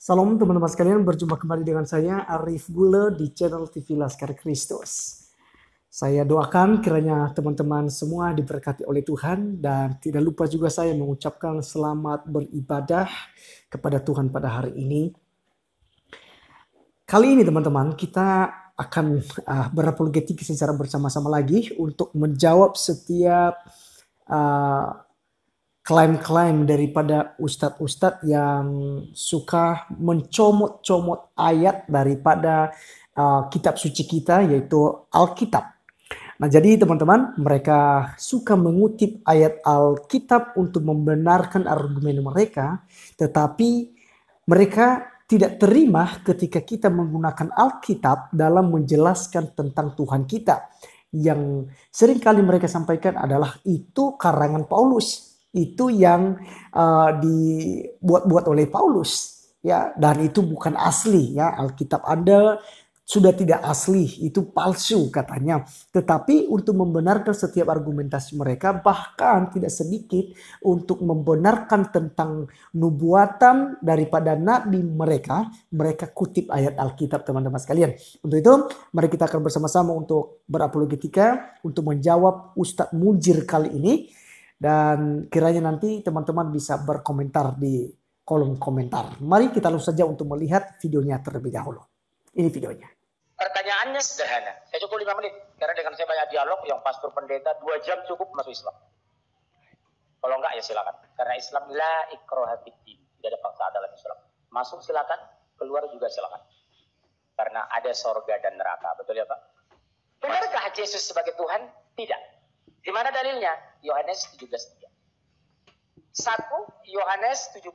Salam teman-teman sekalian, berjumpa kembali dengan saya Arif Gule di channel TV Laskar Kristus. Saya doakan kiranya teman-teman semua diberkati oleh Tuhan dan tidak lupa juga saya mengucapkan selamat beribadah kepada Tuhan pada hari ini. Kali ini teman-teman kita akan uh, ah, berapologetik secara bersama-sama lagi untuk menjawab setiap klaim ah, klaim-klaim daripada ustadz-ustadz yang suka mencomot-comot ayat daripada uh, kitab suci kita yaitu Alkitab Nah, jadi teman-teman, mereka suka mengutip ayat Alkitab untuk membenarkan argumen mereka, tetapi mereka tidak terima ketika kita menggunakan Alkitab dalam menjelaskan tentang Tuhan kita. Yang sering kali mereka sampaikan adalah itu karangan Paulus, itu yang uh, dibuat-buat oleh Paulus ya dan itu bukan asli ya Alkitab Anda sudah tidak asli, itu palsu katanya. Tetapi untuk membenarkan setiap argumentasi mereka bahkan tidak sedikit untuk membenarkan tentang nubuatan daripada nabi mereka, mereka kutip ayat Alkitab teman-teman sekalian. Untuk itu mari kita akan bersama-sama untuk berapologetika untuk menjawab Ustadz Mujir kali ini dan kiranya nanti teman-teman bisa berkomentar di kolom komentar. Mari kita langsung saja untuk melihat videonya terlebih dahulu. Ini videonya. Pertanyaannya sederhana. Saya cukup lima menit. Karena dengan saya banyak dialog yang pastor pendeta dua jam cukup masuk Islam. Kalau enggak ya silakan. Karena Islam la ikroha Tidak ada paksa dalam Islam. Masuk silakan, keluar juga silakan. Karena ada sorga dan neraka. Betul ya Pak? Benarkah Yesus sebagai Tuhan? Tidak. Di mana dalilnya? Yohanes 17.3. Satu Yohanes 17.3.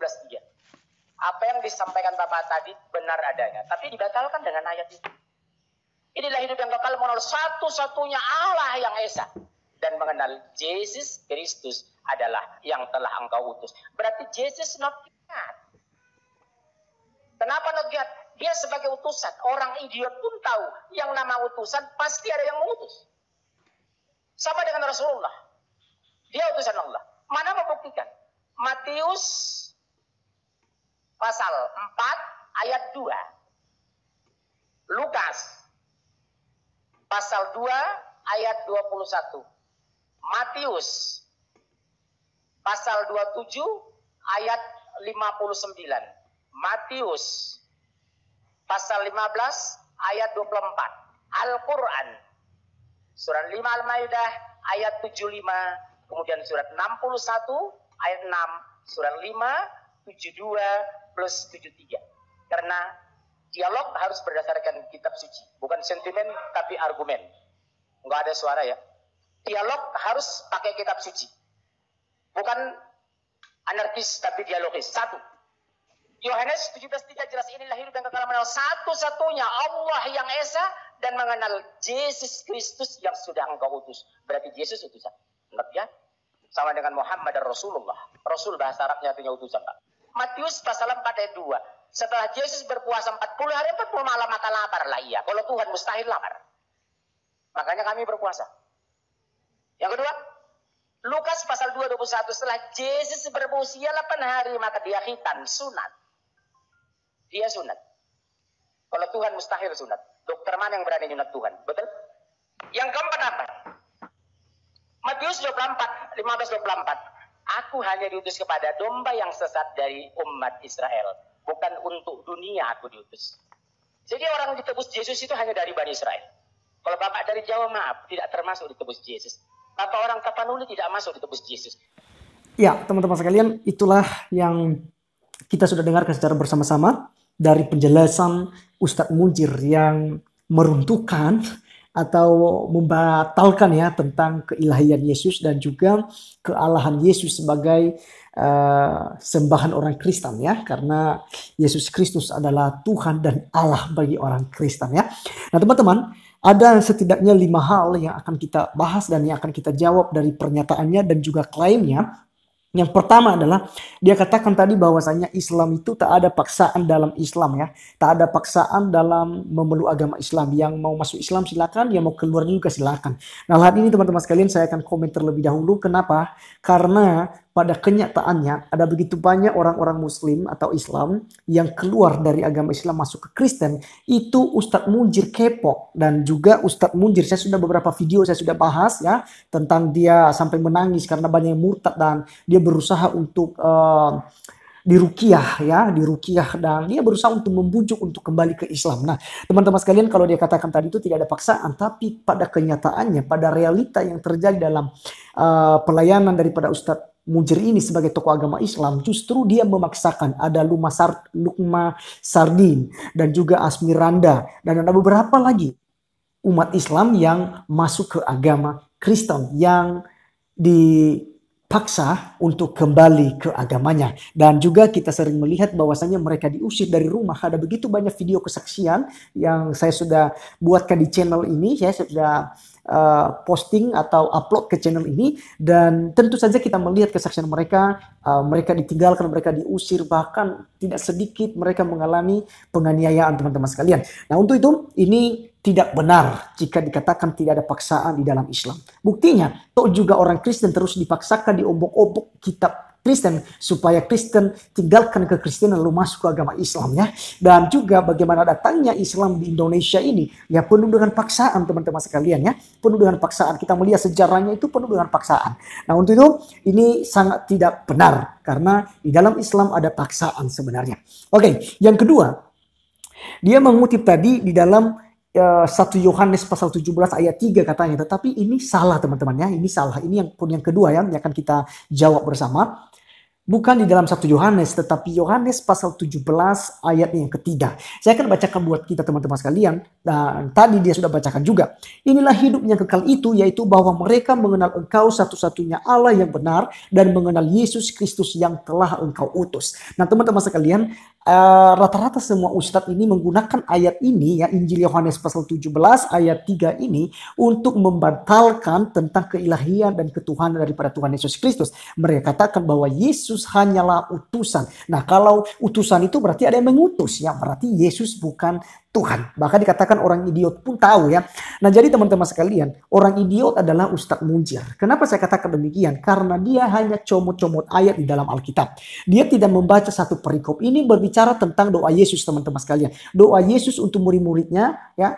Apa yang disampaikan Bapak tadi benar adanya, tapi dibatalkan dengan ayat itu. Inilah hidup yang kekal mengenal satu-satunya Allah yang Esa. Dan mengenal Yesus Kristus adalah yang telah engkau utus. Berarti Yesus not God. Kenapa not God? Dia sebagai utusan. Orang idiot pun tahu yang nama utusan pasti ada yang mengutus. Sama dengan Rasulullah. Dia utusan Allah. Mana membuktikan? Matius pasal 4 ayat 2. Lukas pasal 2 ayat 21. Matius pasal 27 ayat 59. Matius pasal 15 ayat 24. Al-Qur'an surat 5 Al-Maidah ayat 75, kemudian surat 61 ayat 6, surat 5 72 plus 73. Karena dialog harus berdasarkan kitab suci, bukan sentimen tapi argumen. Enggak ada suara ya. Dialog harus pakai kitab suci. Bukan anarkis tapi dialogis. Satu. Yohanes 17:3 jelas inilah hidup dan kekal mengenal satu-satunya Allah yang esa dan mengenal Yesus Kristus yang sudah engkau utus. Berarti Yesus utusan. Ingat ya? Sama dengan Muhammad dan Rasulullah. Rasul bahasa Arabnya artinya utusan, Pak. Matius pasal 4 ayat 2. Setelah Yesus berpuasa 40 hari, 40 malam maka lapar lah iya. Kalau Tuhan mustahil lapar. Makanya kami berpuasa. Yang kedua, Lukas pasal 221 Setelah Yesus berusia 8 hari, maka dia khitan sunat. Dia sunat. Kalau Tuhan mustahil sunat. Dokter mana yang berani sunat Tuhan? Betul? Yang keempat apa? Matius 24, 15, 24. Aku hanya diutus kepada domba yang sesat dari umat Israel. Bukan untuk dunia aku diutus. Jadi orang ditebus Yesus itu hanya dari Bani Israel. Kalau bapak dari Jawa maaf, tidak termasuk ditebus Yesus. Bapak orang Tapanuli tidak masuk ditebus Yesus. Ya, teman-teman sekalian, itulah yang kita sudah dengarkan secara bersama-sama dari penjelasan Ustadz Mujir yang meruntuhkan atau membatalkan ya tentang keilahian Yesus dan juga kealahan Yesus sebagai uh, sembahan orang Kristen ya karena Yesus Kristus adalah Tuhan dan Allah bagi orang Kristen ya. Nah teman-teman ada setidaknya lima hal yang akan kita bahas dan yang akan kita jawab dari pernyataannya dan juga klaimnya yang pertama adalah dia katakan tadi bahwasanya Islam itu tak ada paksaan dalam Islam ya, tak ada paksaan dalam memeluk agama Islam. Yang mau masuk Islam silakan, yang mau keluar juga silakan. Nah, hal ini teman-teman sekalian saya akan komentar lebih dahulu. Kenapa? Karena pada kenyataannya ada begitu banyak orang-orang muslim atau Islam yang keluar dari agama Islam masuk ke Kristen itu Ustadz Munjir kepo dan juga Ustadz Munjir saya sudah beberapa video saya sudah bahas ya tentang dia sampai menangis karena banyak yang murtad dan dia berusaha untuk uh, dirukiah ya, dirukiah dan dia berusaha untuk membujuk untuk kembali ke Islam. Nah, teman-teman sekalian kalau dia katakan tadi itu tidak ada paksaan, tapi pada kenyataannya, pada realita yang terjadi dalam uh, pelayanan daripada Ustadz Mujer ini sebagai tokoh agama Islam justru dia memaksakan ada Luma, Sar, Lukma Sardin dan juga Asmiranda dan ada beberapa lagi umat Islam yang masuk ke agama Kristen yang di paksa untuk kembali ke agamanya. Dan juga kita sering melihat bahwasanya mereka diusir dari rumah. Ada begitu banyak video kesaksian yang saya sudah buatkan di channel ini. Saya sudah uh, posting atau upload ke channel ini. Dan tentu saja kita melihat kesaksian mereka. Uh, mereka ditinggalkan, mereka diusir. Bahkan tidak sedikit mereka mengalami penganiayaan teman-teman sekalian. Nah untuk itu ini tidak benar jika dikatakan tidak ada paksaan di dalam Islam. Buktinya, toh juga orang Kristen terus dipaksakan di obok-obok kitab Kristen supaya Kristen tinggalkan ke Kristen lalu masuk ke agama Islam ya. Dan juga bagaimana datangnya Islam di Indonesia ini ya penuh dengan paksaan teman-teman sekalian ya. Penuh dengan paksaan. Kita melihat sejarahnya itu penuh dengan paksaan. Nah untuk itu ini sangat tidak benar karena di dalam Islam ada paksaan sebenarnya. Oke, yang kedua dia mengutip tadi di dalam 1 eh, Yohanes pasal 17 ayat 3 katanya. Tetapi ini salah teman-teman ya, ini salah. Ini yang pun yang kedua ya, yang akan kita jawab bersama. Bukan di dalam 1 Yohanes, tetapi Yohanes pasal 17 ayatnya yang ketiga. Saya akan bacakan buat kita teman-teman sekalian. Dan tadi dia sudah bacakan juga. Inilah hidup yang kekal itu, yaitu bahwa mereka mengenal engkau satu-satunya Allah yang benar dan mengenal Yesus Kristus yang telah engkau utus. Nah teman-teman sekalian, Eh, rata-rata uh, semua ustadz ini menggunakan ayat ini ya Injil Yohanes pasal 17 ayat 3 ini untuk membatalkan tentang keilahian dan ketuhanan daripada Tuhan Yesus Kristus. Mereka katakan bahwa Yesus hanyalah utusan. Nah, kalau utusan itu berarti ada yang mengutus ya, berarti Yesus bukan Tuhan. Bahkan dikatakan orang idiot pun tahu ya. Nah jadi teman-teman sekalian, orang idiot adalah Ustadz Munjir. Kenapa saya katakan demikian? Karena dia hanya comot-comot ayat di dalam Alkitab. Dia tidak membaca satu perikop. Ini berbicara tentang doa Yesus teman-teman sekalian. Doa Yesus untuk murid-muridnya ya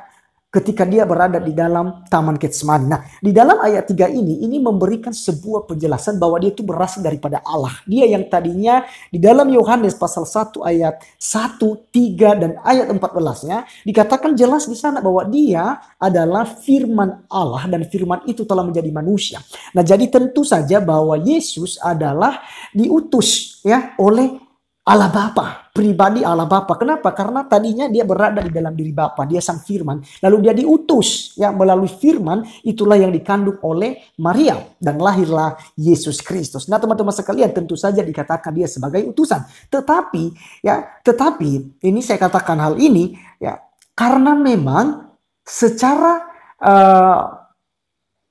ketika dia berada di dalam Taman Getsemani. Nah, di dalam ayat 3 ini, ini memberikan sebuah penjelasan bahwa dia itu berasal daripada Allah. Dia yang tadinya di dalam Yohanes pasal 1 ayat 1, 3, dan ayat 14-nya, dikatakan jelas di sana bahwa dia adalah firman Allah dan firman itu telah menjadi manusia. Nah, jadi tentu saja bahwa Yesus adalah diutus ya oleh Allah Bapa pribadi Allah Bapa. Kenapa? Karena tadinya dia berada di dalam diri Bapa, dia sang firman. Lalu dia diutus ya melalui firman itulah yang dikandung oleh Maria dan lahirlah Yesus Kristus. Nah, teman-teman sekalian, tentu saja dikatakan dia sebagai utusan. Tetapi ya, tetapi ini saya katakan hal ini ya karena memang secara uh,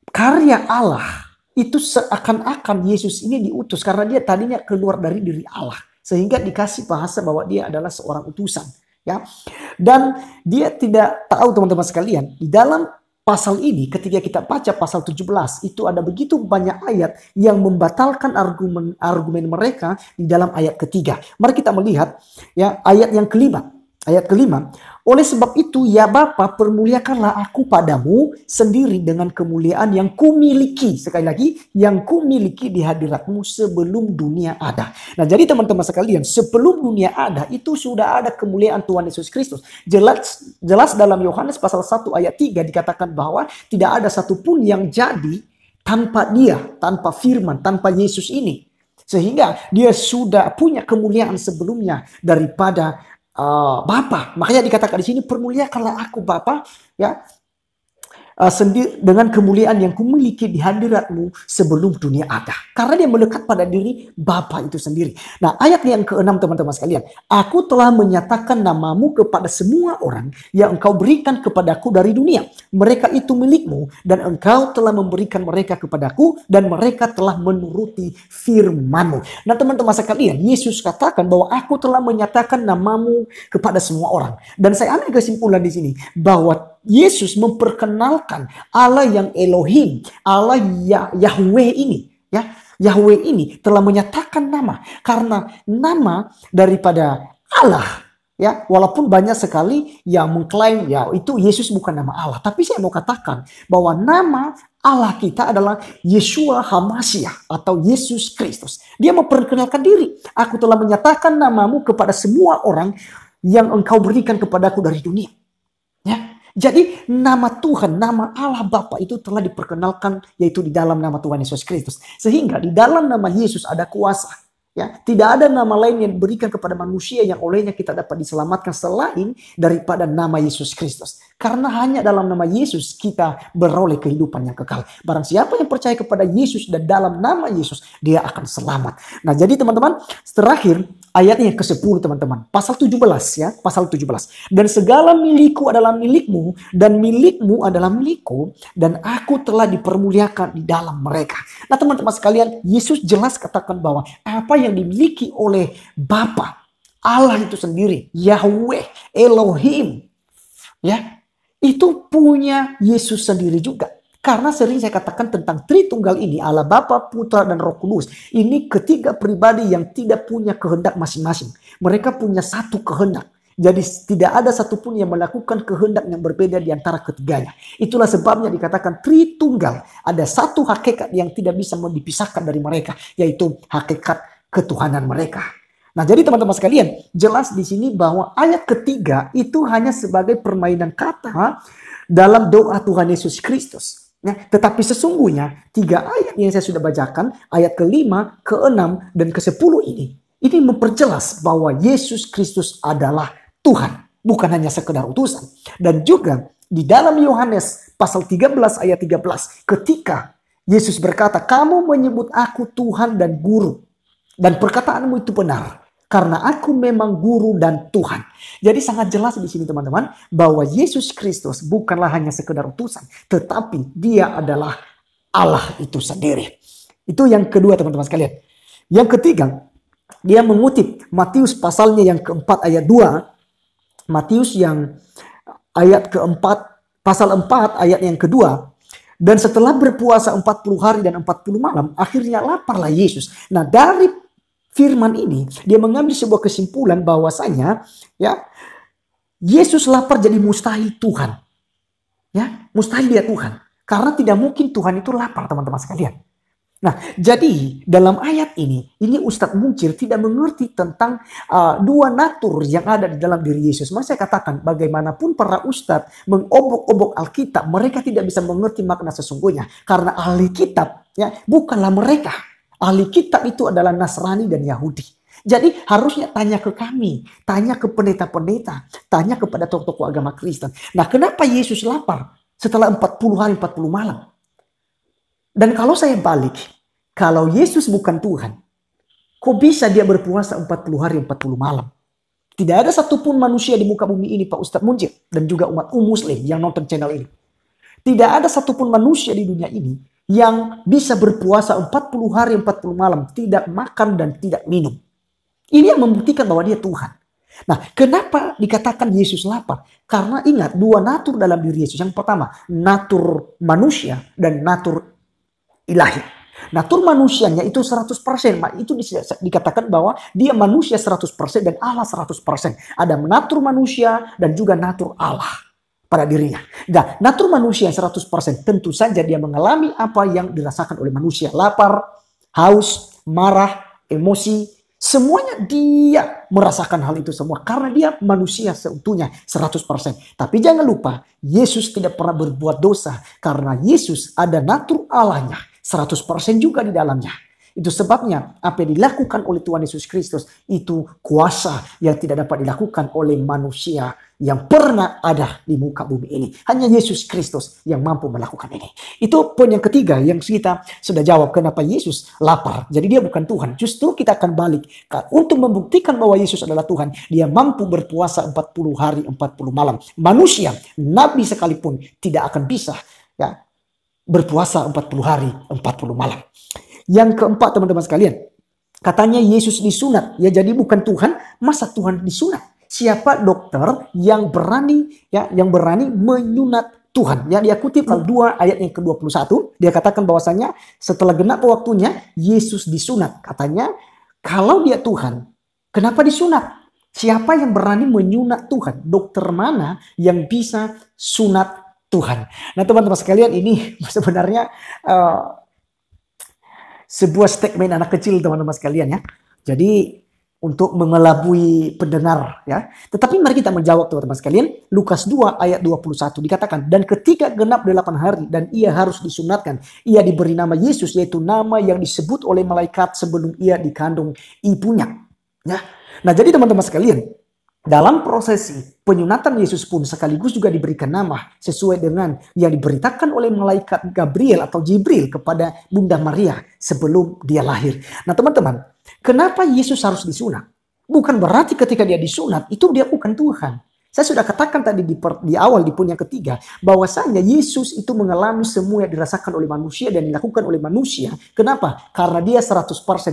karya Allah itu seakan-akan Yesus ini diutus karena dia tadinya keluar dari diri Allah sehingga dikasih bahasa bahwa dia adalah seorang utusan ya dan dia tidak tahu teman-teman sekalian di dalam pasal ini ketika kita baca pasal 17 itu ada begitu banyak ayat yang membatalkan argumen argumen mereka di dalam ayat ketiga mari kita melihat ya ayat yang kelima ayat kelima oleh sebab itu, ya Bapa, permuliakanlah aku padamu sendiri dengan kemuliaan yang kumiliki. Sekali lagi, yang kumiliki di hadiratmu sebelum dunia ada. Nah, jadi teman-teman sekalian, sebelum dunia ada, itu sudah ada kemuliaan Tuhan Yesus Kristus. Jelas, jelas dalam Yohanes pasal 1 ayat 3 dikatakan bahwa tidak ada satupun yang jadi tanpa dia, tanpa firman, tanpa Yesus ini. Sehingga dia sudah punya kemuliaan sebelumnya daripada uh, Bapa. Makanya dikatakan di sini permuliakanlah aku Bapa ya uh, sendiri dengan kemuliaan yang kumiliki di hadiratmu sebelum dunia ada. Karena dia melekat pada diri Bapa itu sendiri. Nah ayat yang keenam teman-teman sekalian. Aku telah menyatakan namamu kepada semua orang yang engkau berikan kepadaku dari dunia. Mereka itu milikmu dan engkau telah memberikan mereka kepadaku dan mereka telah menuruti firmanmu. Nah teman-teman sekalian Yesus katakan bahwa aku telah menyatakan namamu kepada semua orang. Dan saya ambil kesimpulan di sini bahwa Yesus memperkenalkan Allah yang Elohim, Allah ya-, Yahweh ini, ya. Yahweh ini telah menyatakan nama karena nama daripada Allah ya walaupun banyak sekali yang mengklaim ya itu Yesus bukan nama Allah tapi saya mau katakan bahwa nama Allah kita adalah Yeshua Hamasiah atau Yesus Kristus dia memperkenalkan diri aku telah menyatakan namamu kepada semua orang yang engkau berikan kepadaku dari dunia ya jadi nama Tuhan, nama Allah Bapa itu telah diperkenalkan yaitu di dalam nama Tuhan Yesus Kristus. Sehingga di dalam nama Yesus ada kuasa. Ya, tidak ada nama lain yang diberikan kepada manusia yang olehnya kita dapat diselamatkan selain daripada nama Yesus Kristus. Karena hanya dalam nama Yesus kita beroleh kehidupan yang kekal. Barang siapa yang percaya kepada Yesus dan dalam nama Yesus, dia akan selamat. Nah, jadi teman-teman, terakhir ayatnya ke-10 teman-teman. Pasal 17 ya, pasal 17. Dan segala milikku adalah milikmu dan milikmu adalah milikku dan aku telah dipermuliakan di dalam mereka. Nah, teman-teman sekalian, Yesus jelas katakan bahwa apa yang dimiliki oleh Bapa Allah itu sendiri, Yahweh, Elohim, ya itu punya Yesus sendiri juga. Karena sering saya katakan tentang Tritunggal ini, Allah Bapa, Putra, dan Roh Kudus. Ini ketiga pribadi yang tidak punya kehendak masing-masing. Mereka punya satu kehendak. Jadi tidak ada satupun yang melakukan kehendak yang berbeda di antara ketiganya. Itulah sebabnya dikatakan Tritunggal. Ada satu hakikat yang tidak bisa dipisahkan dari mereka, yaitu hakikat ketuhanan mereka. Nah, jadi teman-teman sekalian, jelas di sini bahwa ayat ketiga itu hanya sebagai permainan kata dalam doa Tuhan Yesus Kristus. Ya, tetapi sesungguhnya tiga ayat yang saya sudah bacakan, ayat kelima, keenam, dan kesepuluh ini, ini memperjelas bahwa Yesus Kristus adalah Tuhan, bukan hanya sekedar utusan. Dan juga di dalam Yohanes pasal 13 ayat 13, ketika Yesus berkata, kamu menyebut aku Tuhan dan Guru, dan perkataanmu itu benar karena aku memang guru dan Tuhan. Jadi sangat jelas di sini teman-teman bahwa Yesus Kristus bukanlah hanya sekedar utusan, tetapi dia adalah Allah itu sendiri. Itu yang kedua teman-teman sekalian. Yang ketiga, dia mengutip Matius pasalnya yang keempat ayat 2. Matius yang ayat keempat, pasal 4 ayat yang kedua dan setelah berpuasa 40 hari dan 40 malam, akhirnya laparlah Yesus. Nah, dari firman ini, dia mengambil sebuah kesimpulan bahwasanya ya Yesus lapar jadi mustahil Tuhan. Ya, mustahil dia Tuhan. Karena tidak mungkin Tuhan itu lapar, teman-teman sekalian. Nah, jadi dalam ayat ini, ini Ustadz Muncir tidak mengerti tentang uh, dua natur yang ada di dalam diri Yesus. Masa saya katakan, bagaimanapun para Ustadz mengobok-obok Alkitab, mereka tidak bisa mengerti makna sesungguhnya. Karena Alkitab ya bukanlah mereka Ahli kitab itu adalah Nasrani dan Yahudi. Jadi harusnya tanya ke kami, tanya ke pendeta-pendeta, tanya kepada tokoh-tokoh agama Kristen. Nah kenapa Yesus lapar setelah 40 hari 40 malam? Dan kalau saya balik, kalau Yesus bukan Tuhan, kok bisa dia berpuasa 40 hari 40 malam? Tidak ada satupun manusia di muka bumi ini Pak Ustadz Munjir dan juga umat um muslim yang nonton channel ini. Tidak ada satupun manusia di dunia ini yang bisa berpuasa 40 hari 40 malam tidak makan dan tidak minum. Ini yang membuktikan bahwa dia Tuhan. Nah, kenapa dikatakan Yesus lapar? Karena ingat dua natur dalam diri Yesus. Yang pertama, natur manusia dan natur ilahi. Natur manusianya itu 100%, itu dikatakan bahwa dia manusia 100% dan Allah 100%. Ada natur manusia dan juga natur Allah pada dirinya. nah, natur manusia 100% tentu saja dia mengalami apa yang dirasakan oleh manusia. Lapar, haus, marah, emosi, semuanya dia merasakan hal itu semua. Karena dia manusia seutuhnya 100%. Tapi jangan lupa, Yesus tidak pernah berbuat dosa. Karena Yesus ada natur Allahnya 100% juga di dalamnya. Itu sebabnya apa yang dilakukan oleh Tuhan Yesus Kristus itu kuasa yang tidak dapat dilakukan oleh manusia yang pernah ada di muka bumi ini. Hanya Yesus Kristus yang mampu melakukan ini. Itu poin yang ketiga yang kita sudah jawab kenapa Yesus lapar. Jadi dia bukan Tuhan. Justru kita akan balik untuk membuktikan bahwa Yesus adalah Tuhan. Dia mampu berpuasa 40 hari 40 malam. Manusia, nabi sekalipun tidak akan bisa ya berpuasa 40 hari 40 malam. Yang keempat teman-teman sekalian, katanya Yesus disunat. Ya jadi bukan Tuhan, masa Tuhan disunat? siapa dokter yang berani ya yang berani menyunat Tuhan. ya dia kutip Al 2 ayat yang ke-21, dia katakan bahwasanya setelah genap waktunya Yesus disunat. Katanya, kalau dia Tuhan, kenapa disunat? Siapa yang berani menyunat Tuhan? Dokter mana yang bisa sunat Tuhan? Nah, teman-teman sekalian, ini sebenarnya uh, sebuah statement anak kecil teman-teman sekalian ya. Jadi untuk mengelabui pendengar ya. Tetapi mari kita menjawab teman-teman sekalian. Lukas 2 ayat 21 dikatakan dan ketika genap delapan hari dan ia harus disunatkan, ia diberi nama Yesus yaitu nama yang disebut oleh malaikat sebelum ia dikandung ibunya. Ya. Nah, jadi teman-teman sekalian, dalam prosesi penyunatan Yesus pun sekaligus juga diberikan nama sesuai dengan yang diberitakan oleh malaikat Gabriel atau Jibril kepada Bunda Maria sebelum dia lahir. Nah teman-teman, kenapa Yesus harus disunat? Bukan berarti ketika dia disunat itu dia bukan Tuhan. Saya sudah katakan tadi di, per, di awal di poin yang ketiga bahwasanya Yesus itu mengalami semua yang dirasakan oleh manusia dan dilakukan oleh manusia. Kenapa? Karena dia 100%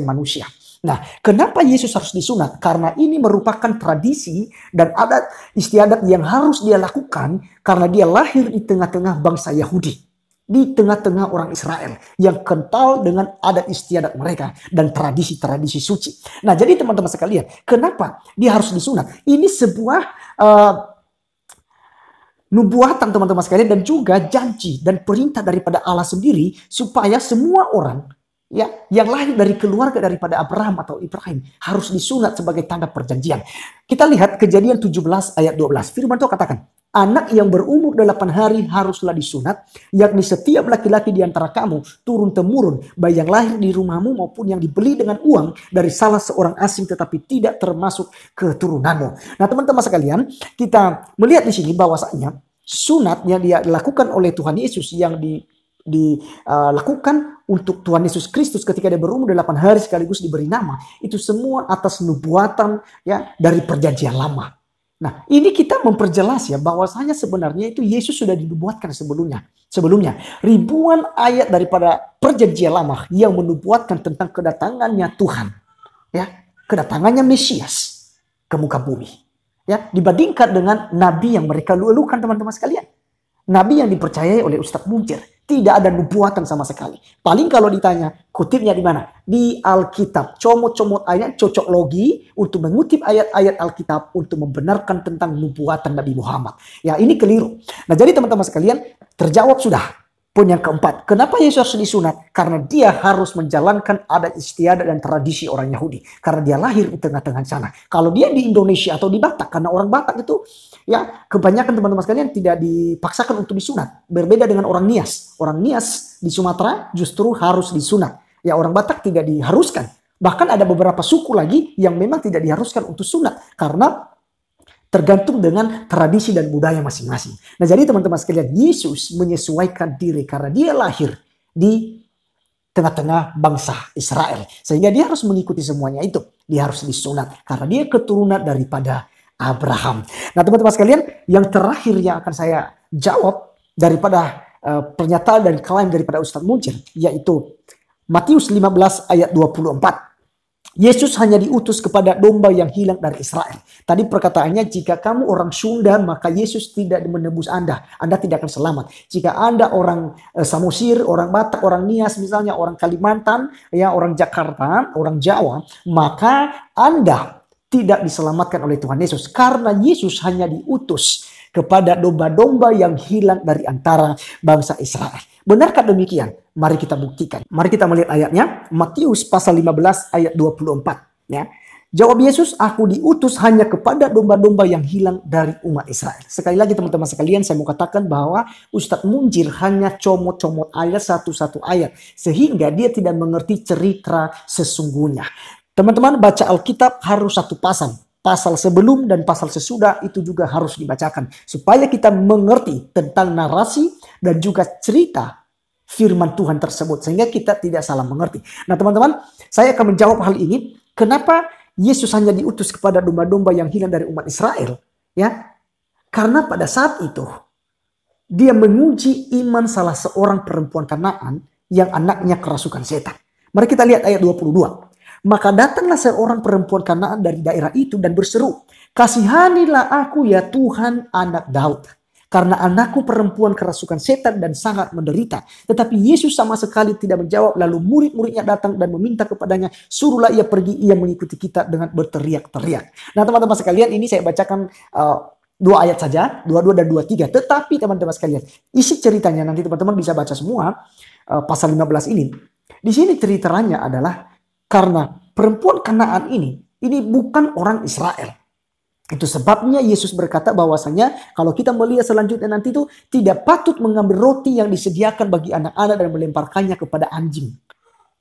manusia. Nah, kenapa Yesus harus disunat? Karena ini merupakan tradisi dan adat istiadat yang harus dia lakukan karena dia lahir di tengah-tengah bangsa Yahudi, di tengah-tengah orang Israel yang kental dengan adat istiadat mereka dan tradisi-tradisi suci. Nah, jadi teman-teman sekalian, kenapa dia harus disunat? Ini sebuah uh, nubuatan teman-teman sekalian dan juga janji dan perintah daripada Allah sendiri supaya semua orang ya yang lahir dari keluarga daripada Abraham atau Ibrahim harus disunat sebagai tanda perjanjian. Kita lihat kejadian 17 ayat 12. Firman Tuhan katakan, anak yang berumur 8 hari haruslah disunat, yakni setiap laki-laki di antara kamu turun-temurun, baik yang lahir di rumahmu maupun yang dibeli dengan uang dari salah seorang asing tetapi tidak termasuk keturunanmu. Nah teman-teman sekalian, kita melihat di sini bahwasanya sunat yang dia lakukan oleh Tuhan Yesus yang di dilakukan untuk Tuhan Yesus Kristus ketika dia berumur 8 hari sekaligus diberi nama itu semua atas nubuatan ya dari perjanjian lama. Nah, ini kita memperjelas ya bahwasanya sebenarnya itu Yesus sudah dinubuatkan sebelumnya. Sebelumnya, ribuan ayat daripada perjanjian lama yang menubuatkan tentang kedatangannya Tuhan. Ya, kedatangannya Mesias ke muka bumi. Ya, dibandingkan dengan nabi yang mereka lulukan teman-teman sekalian. Nabi yang dipercayai oleh Ustadz Munjir. Tidak ada nubuatan sama sekali. Paling kalau ditanya, kutipnya di mana? Di Alkitab. Comot-comot ayat, cocok logi untuk mengutip ayat-ayat Alkitab untuk membenarkan tentang nubuatan Nabi Muhammad. Ya, ini keliru. Nah, jadi teman-teman sekalian, terjawab sudah. Pun yang keempat, kenapa Yesus harus disunat? Karena dia harus menjalankan adat istiadat dan tradisi orang Yahudi. Karena dia lahir di tengah-tengah sana. Kalau dia di Indonesia atau di Batak, karena orang Batak itu Ya, kebanyakan teman-teman sekalian tidak dipaksakan untuk disunat. Berbeda dengan orang Nias. Orang Nias di Sumatera justru harus disunat. Ya, orang Batak tidak diharuskan. Bahkan ada beberapa suku lagi yang memang tidak diharuskan untuk sunat karena tergantung dengan tradisi dan budaya masing-masing. Nah, jadi teman-teman sekalian, Yesus menyesuaikan diri karena dia lahir di tengah-tengah bangsa Israel. Sehingga dia harus mengikuti semuanya itu. Dia harus disunat karena dia keturunan daripada Abraham. Nah, teman-teman sekalian, yang terakhir yang akan saya jawab daripada uh, pernyataan dan klaim daripada Ustadz Munir yaitu Matius 15 ayat 24. Yesus hanya diutus kepada domba yang hilang dari Israel. Tadi perkataannya jika kamu orang Sunda maka Yesus tidak menebus Anda. Anda tidak akan selamat. Jika Anda orang eh, Samosir, orang Batak, orang Nias misalnya, orang Kalimantan, ya orang Jakarta, orang Jawa, maka Anda tidak diselamatkan oleh Tuhan Yesus karena Yesus hanya diutus kepada domba-domba yang hilang dari antara bangsa Israel. Benarkah demikian? Mari kita buktikan. Mari kita melihat ayatnya. Matius pasal 15 ayat 24. Ya. Jawab Yesus, aku diutus hanya kepada domba-domba yang hilang dari umat Israel. Sekali lagi teman-teman sekalian, saya mau katakan bahwa Ustadz Munjir hanya comot-comot ayat satu-satu ayat. Sehingga dia tidak mengerti cerita sesungguhnya. Teman-teman baca Alkitab harus satu pasal Pasal sebelum dan pasal sesudah itu juga harus dibacakan. Supaya kita mengerti tentang narasi dan juga cerita firman Tuhan tersebut. Sehingga kita tidak salah mengerti. Nah teman-teman, saya akan menjawab hal ini. Kenapa Yesus hanya diutus kepada domba-domba yang hilang dari umat Israel? Ya, Karena pada saat itu, dia menguji iman salah seorang perempuan kanaan yang anaknya kerasukan setan. Mari kita lihat ayat 22. Maka datanglah seorang perempuan kanaan dari daerah itu dan berseru, Kasihanilah aku ya Tuhan anak Daud. Karena anakku perempuan kerasukan setan dan sangat menderita. Tetapi Yesus sama sekali tidak menjawab. Lalu murid-muridnya datang dan meminta kepadanya. Suruhlah ia pergi, ia mengikuti kita dengan berteriak-teriak. Nah teman-teman sekalian ini saya bacakan uh, dua ayat saja, dua dua dan dua tiga. Tetapi teman-teman sekalian, isi ceritanya nanti teman-teman bisa baca semua uh, pasal 15 ini. Di sini ceritanya adalah karena perempuan Kanaan ini, ini bukan orang Israel. Itu sebabnya Yesus berkata bahwasanya kalau kita melihat selanjutnya nanti itu tidak patut mengambil roti yang disediakan bagi anak-anak dan melemparkannya kepada anjing.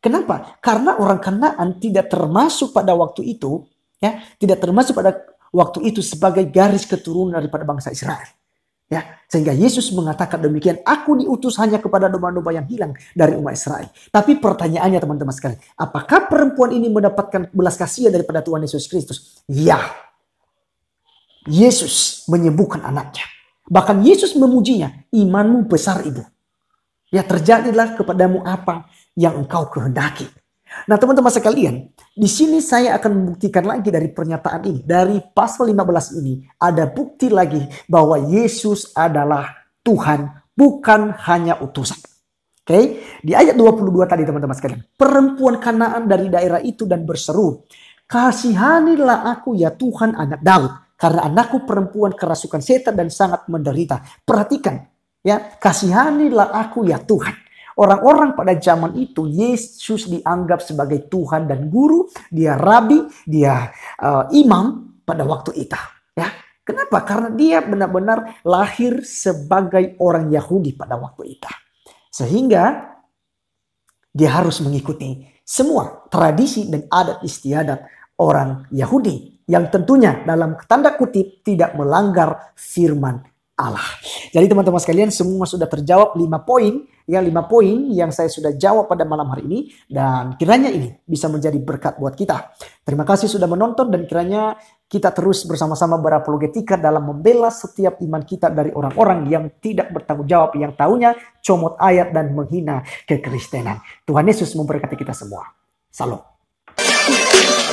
Kenapa? Karena orang Kanaan tidak termasuk pada waktu itu, ya, tidak termasuk pada waktu itu sebagai garis keturunan daripada bangsa Israel. Ya, sehingga Yesus mengatakan demikian, aku diutus hanya kepada domba-domba yang hilang dari umat Israel. Tapi pertanyaannya teman-teman sekalian, apakah perempuan ini mendapatkan belas kasihan daripada Tuhan Yesus Kristus? Ya. Yesus menyembuhkan anaknya. Bahkan Yesus memujinya, imanmu besar ibu. Ya terjadilah kepadamu apa yang engkau kehendaki. Nah teman-teman sekalian, di sini saya akan membuktikan lagi dari pernyataan ini. Dari pasal 15 ini ada bukti lagi bahwa Yesus adalah Tuhan bukan hanya utusan. Oke, okay? di ayat 22 tadi teman-teman sekalian. Perempuan kanaan dari daerah itu dan berseru, Kasihanilah aku ya Tuhan anak Daud. Karena anakku perempuan kerasukan setan dan sangat menderita. Perhatikan, ya kasihanilah aku ya Tuhan. Orang-orang pada zaman itu Yesus dianggap sebagai Tuhan dan guru, dia rabi, dia uh, imam pada waktu itu, ya. Kenapa? Karena dia benar-benar lahir sebagai orang Yahudi pada waktu itu. Sehingga dia harus mengikuti semua tradisi dan adat istiadat orang Yahudi yang tentunya dalam tanda kutip tidak melanggar firman Allah. Jadi teman-teman sekalian semua sudah terjawab 5 poin ya lima poin yang saya sudah jawab pada malam hari ini dan kiranya ini bisa menjadi berkat buat kita. Terima kasih sudah menonton dan kiranya kita terus bersama-sama berapologetika dalam membela setiap iman kita dari orang-orang yang tidak bertanggung jawab, yang tahunya comot ayat dan menghina kekristenan. Tuhan Yesus memberkati kita semua. Salam.